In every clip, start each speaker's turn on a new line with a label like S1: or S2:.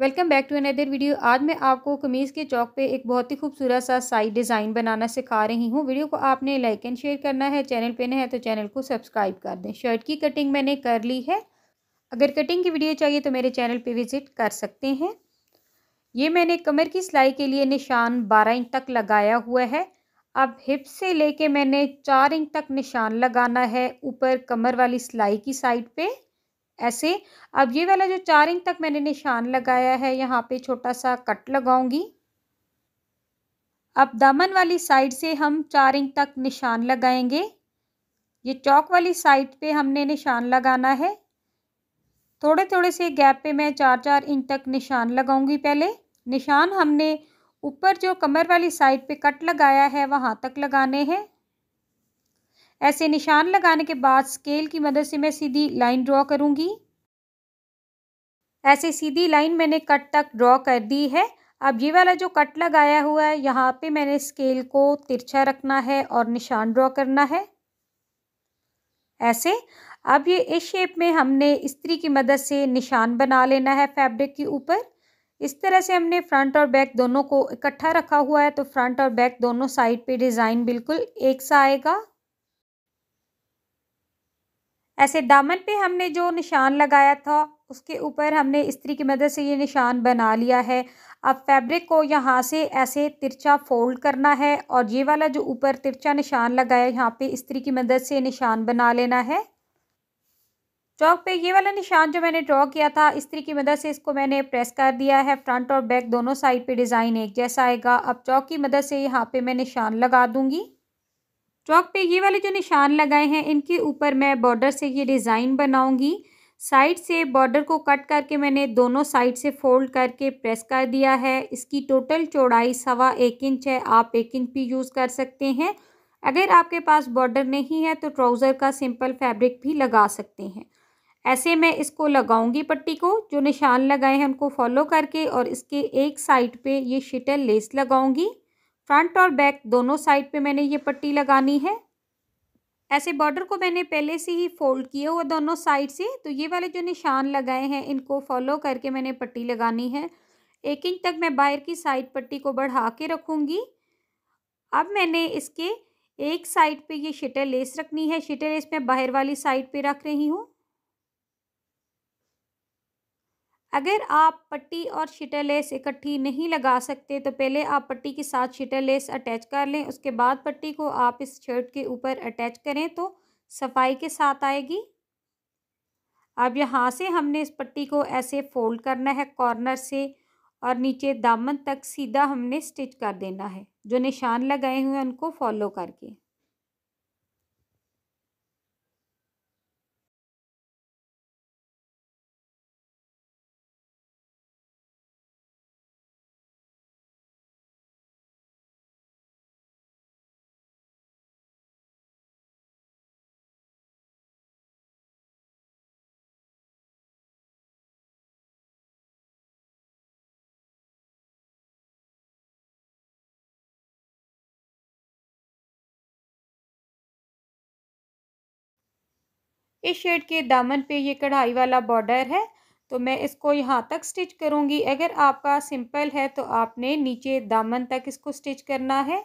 S1: welcome back to another video आज मैं आपको कमीज़ के चौक पे एक बहुत ही खूबसूरत सा साइड डिज़ाइन बनाना सिखा रही हूँ वीडियो को आपने लाइक एंड शेयर करना है चैनल पे नए है तो चैनल को सब्सक्राइब कर दें शर्ट की कटिंग मैंने कर ली है अगर कटिंग की वीडियो चाहिए तो मेरे चैनल पे विज़िट कर सकते हैं ये मैंने कमर की सिलाई के लिए निशान बारह इंच तक लगाया हुआ है अब हिप से लेके मैंने चार इंच तक निशान लगाना है ऊपर कमर वाली सिलाई की साइड पर ऐसे अब ये वाला जो चार इंच तक मैंने निशान लगाया है यहाँ पे छोटा सा कट लगाऊंगी अब दामन वाली साइड से हम चार इंच तक निशान लगाएंगे ये चौक वाली साइड पे हमने निशान लगाना है थोड़े थोड़े से गैप पे मैं चार चार इंच तक निशान लगाऊंगी पहले निशान हमने ऊपर जो कमर वाली साइड पे कट लगाया है वहाँ तक लगाने हैं ऐसे निशान लगाने के बाद स्केल की मदद से मैं सीधी लाइन ड्रॉ करूँगी ऐसे सीधी लाइन मैंने कट तक ड्रॉ कर दी है अब ये वाला जो कट लगाया हुआ है यहाँ पे मैंने स्केल को तिरछा रखना है और निशान ड्रॉ करना है ऐसे अब ये इस शेप में हमने इस्त्री की मदद से निशान बना लेना है फैब्रिक के ऊपर इस तरह से हमने फ्रंट और बैक दोनों को इकट्ठा रखा हुआ है तो फ्रंट और बैक दोनों साइड पे डिज़ाइन बिल्कुल एक सा आएगा ऐसे दामन पे हमने जो निशान लगाया था उसके ऊपर हमने इस्त्री की मदद से ये निशान बना लिया है अब फैब्रिक को यहाँ से ऐसे तिरछा फोल्ड करना है और ये वाला जो ऊपर तिरछा निशान लगाया यहाँ पे इस्त्री की मदद से निशान बना लेना है चौक पे ये वाला निशान जो मैंने ड्रॉ किया था इस्त्री की मदद से इसको मैंने प्रेस कर दिया है फ्रंट और बैक दोनों साइड पर डिज़ाइन एक जैसा आएगा अब चौक की मदद से यहाँ पर मैं निशान लगा दूँगी चौक पे ये वाले जो निशान लगाए हैं इनके ऊपर मैं बॉर्डर से ये डिज़ाइन बनाऊंगी साइड से बॉर्डर को कट करके मैंने दोनों साइड से फोल्ड करके प्रेस कर दिया है इसकी टोटल चौड़ाई सवा एक इंच है आप एक इंच भी यूज़ कर सकते हैं अगर आपके पास बॉर्डर नहीं है तो ट्राउज़र का सिंपल फैब्रिक भी लगा सकते हैं ऐसे मैं इसको लगाऊंगी पट्टी को जो निशान लगाए हैं उनको फॉलो करके और इसके एक साइड पे ये शिटल लेस लगाऊंगी फ्रंट और बैक दोनों साइड पे मैंने ये पट्टी लगानी है ऐसे बॉर्डर को मैंने पहले से ही फोल्ड किया हुआ दोनों साइड से तो ये वाले जो निशान लगाए हैं इनको फॉलो करके मैंने पट्टी लगानी है एक इंच तक मैं बाहर की साइड पट्टी को बढ़ा के रखूँगी अब मैंने इसके एक साइड पे ये शिटर लेस रखनी है शिटर लेस मैं बाहर वाली साइड पे रख रही हूँ अगर आप पट्टी और शिटर लेस इकट्ठी नहीं लगा सकते तो पहले आप पट्टी के साथ शिटर लेस अटैच कर लें उसके बाद पट्टी को आप इस शर्ट के ऊपर अटैच करें तो सफाई के साथ आएगी अब यहाँ से हमने इस पट्टी को ऐसे फोल्ड करना है कॉर्नर से और नीचे दामन तक सीधा हमने स्टिच कर देना है जो निशान लगाए हुए हैं उनको फॉलो करके इस शर्ट के दामन पे ये कढ़ाई वाला बॉर्डर है तो मैं इसको यहाँ तक स्टिच करूँगी अगर आपका सिंपल है तो आपने नीचे दामन तक इसको स्टिच करना है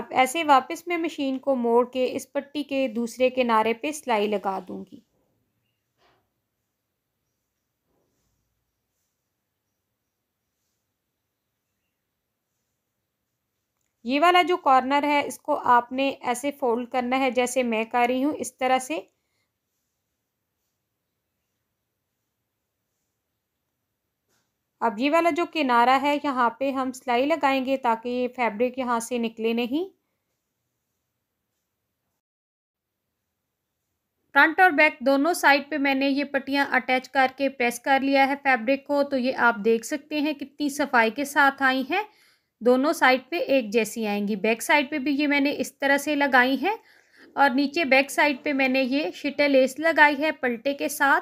S1: आप ऐसे वापस मैं मशीन को मोड़ के इस पट्टी के दूसरे किनारे पे सिलाई लगा दूँगी ये वाला जो कॉर्नर है इसको आपने ऐसे फोल्ड करना है जैसे मैं कर रही हूँ इस तरह से अब ये वाला जो किनारा है यहाँ पे हम सिलाई लगाएंगे ताकि ये फैब्रिक यहाँ से निकले नहीं फ्रंट और बैक दोनों साइड पे मैंने ये पट्टियाँ अटैच करके प्रेस कर लिया है फैब्रिक को तो ये आप देख सकते हैं कितनी सफाई के साथ आई हैं दोनों साइड पे एक जैसी आएंगी बैक साइड पे भी ये मैंने इस तरह से लगाई है और नीचे बैक साइड पे मैंने ये शिटे लेस लगाई है पलटे के साथ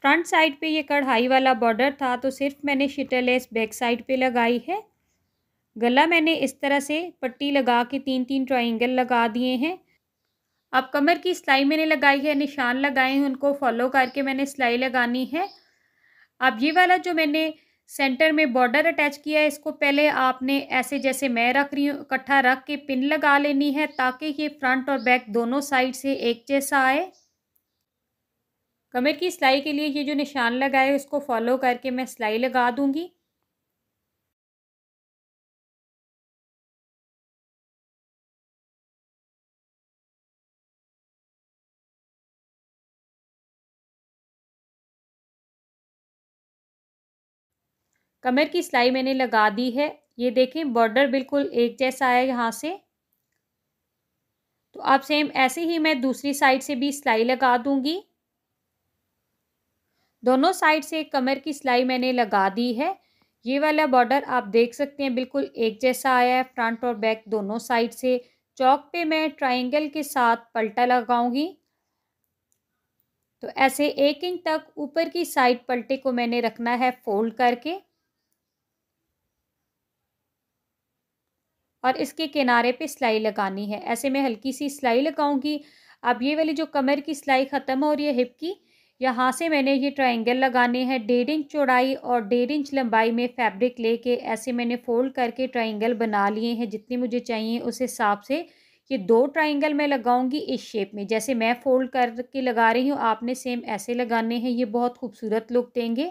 S1: फ्रंट साइड पे ये कढ़ाई वाला बॉर्डर था तो सिर्फ मैंने शिटे लेस बैक साइड पे लगाई है गला मैंने इस तरह से पट्टी लगा के तीन तीन ट्राइंगल लगा दिए हैं अब कमर की सिलाई मैंने लगाई है निशान लगाए हैं उनको फॉलो करके मैंने सिलाई लगानी है अब ये वाला जो मैंने सेंटर में बॉर्डर अटैच किया है इसको पहले आपने ऐसे जैसे मैं रख रही हूँ इकट्ठा रख के पिन लगा लेनी है ताकि ये फ्रंट और बैक दोनों साइड से एक जैसा आए कमर की सिलाई के लिए ये जो निशान लगाए उसको फॉलो करके मैं सिलाई लगा दूँगी कमर की सिलाई मैंने लगा दी है ये देखें बॉर्डर बिल्कुल एक जैसा है यहाँ से तो आप सेम ऐसे ही मैं दूसरी साइड से भी सिलाई लगा दूंगी दोनों साइड से कमर की सिलाई मैंने लगा दी है ये वाला बॉर्डर आप देख सकते हैं बिल्कुल एक जैसा आया है फ्रंट और बैक दोनों साइड से चौक पे मैं ट्राइंगल के साथ पलटा लगाऊंगी तो ऐसे एक इंच तक ऊपर की साइड पलटे को मैंने रखना है फोल्ड करके और इसके किनारे पे सिलाई लगानी है ऐसे में हल्की सी सिलाई लगाऊंगी अब ये वाली जो कमर की सिलाई ख़त्म हो रही है हिप की यहाँ से मैंने ये ट्रायंगल लगाने हैं डेढ़ इंच चौड़ाई और डेढ़ इंच लंबाई में फैब्रिक लेके ऐसे मैंने फ़ोल्ड करके ट्रायंगल बना लिए हैं जितने मुझे चाहिए उस हिसाब से ये दो ट्रायंगल मैं लगाऊंगी इस शेप में जैसे मैं फ़ोल्ड करके लगा रही हूँ आपने सेम ऐसे लगाने हैं ये बहुत खूबसूरत लुक देंगे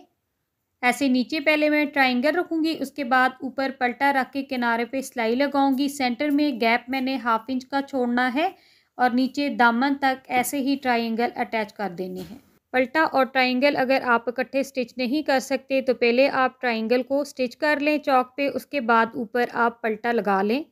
S1: ऐसे नीचे पहले मैं ट्राइंगल रखूँगी उसके बाद ऊपर पलटा रख के किनारे पे सिलाई लगाऊंगी सेंटर में गैप मैंने हाफ इंच का छोड़ना है और नीचे दामन तक ऐसे ही ट्राइंगल अटैच कर देने हैं पलटा और ट्राइंगल अगर आप इकट्ठे स्टिच नहीं कर सकते तो पहले आप ट्राइंगल को स्टिच कर लें चौक पे उसके बाद ऊपर आप पलटा लगा लें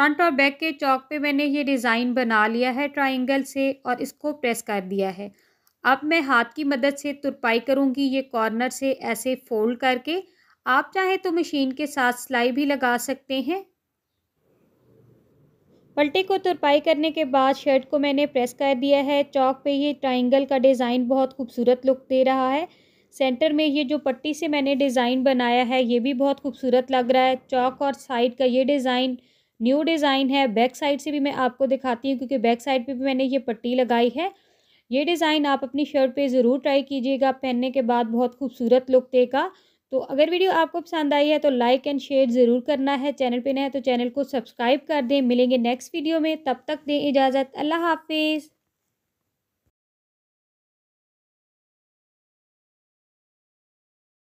S1: फ्रंट और बैक के चौक पे मैंने ये डिज़ाइन बना लिया है ट्राइंगल से और इसको प्रेस कर दिया है अब मैं हाथ की मदद से तुरपाई करूँगी ये कॉर्नर से ऐसे फोल्ड करके आप चाहे तो मशीन के साथ सिलाई भी लगा सकते हैं पलटे को तुरपाई करने के बाद शर्ट को मैंने प्रेस कर दिया है चौक पे ये ट्राइंगल का डिज़ाइन बहुत खूबसूरत लुक दे रहा है सेंटर में ये जो पट्टी से मैंने डिज़ाइन बनाया है ये भी बहुत खूबसूरत लग रहा है चौक और साइड का ये डिज़ाइन न्यू डिज़ाइन है बैक साइड से भी मैं आपको दिखाती हूँ क्योंकि बैक साइड पे भी मैंने ये पट्टी लगाई है ये डिज़ाइन आप अपनी शर्ट पे ज़रूर ट्राई कीजिएगा पहनने के बाद बहुत खूबसूरत लुक देगा तो अगर वीडियो आपको पसंद आई है तो लाइक एंड शेयर ज़रूर करना है चैनल पे है तो चैनल को सब्सक्राइब कर दें मिलेंगे नेक्स्ट वीडियो में तब तक दें इजाज़त अल्लाह हाफिज़